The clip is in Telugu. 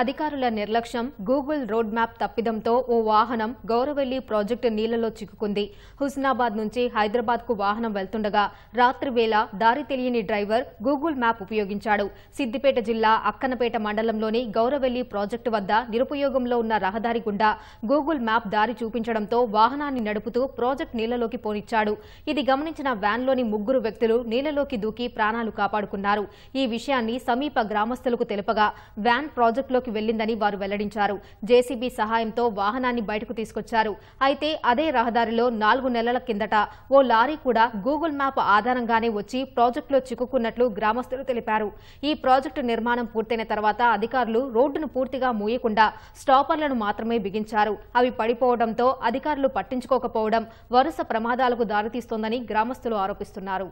అధికారుల నిర్లక్ష్యం గూగుల్ రోడ్ మ్యాప్ తప్పిదంతో ఓ వాహనం గౌరవెల్లి ప్రాజెక్టు నీళ్లలో చిక్కుకుంది హుస్నాబాద్ నుంచి హైదరాబాద్ కు వాహనం వెళ్తుండగా రాత్రి వేళ దారి తెలియని డ్రైవర్ గూగుల్ మ్యాప్ ఉపయోగించాడు సిద్దిపేట జిల్లా అక్కనపేట మండలంలోని గౌరవెల్లి ప్రాజెక్టు వద్ద నిరుపయోగంలో ఉన్న రహదారి గుండా గూగుల్ మ్యాప్ దారి చూపించడంతో వాహనాన్ని నడుపుతూ ప్రాజెక్టు నీళ్లలోకి పోనిచ్చాడు ఇది గమనించిన వ్యాన్లోని ముగ్గురు వ్యక్తులు నీళ్లలోకి దూకి ప్రాణాలు కాపాడుకున్నారు ఈ విషయాన్ని సమీప గ్రామస్తులకు తెలుపగా వ్యాన్ ప్రాజెక్టులో లోకి వెళ్లిందని వారు వెల్లడించారు జేసీబీ సహాయంతో వాహనాన్ని బయటకు తీసుకొచ్చారు అయితే అదే రహదారిలో నాలుగు నెలల కిందట ఓ లారీ కూడా గూగుల్ మ్యాప్ ఆధారంగానే వచ్చి ప్రాజెక్టులో చిక్కుకున్నట్లు గ్రామస్తులు తెలిపారు ఈ ప్రాజెక్టు నిర్మాణం పూర్తయిన తర్వాత అధికారులు రోడ్డును పూర్తిగా మూయకుండా స్టాపర్లను మాత్రమే బిగించారు అవి పడిపోవడంతో అధికారులు పట్టించుకోకపోవడం వరుస ప్రమాదాలకు దారితీస్తోందని గ్రామస్తులు ఆరోపిస్తున్నారు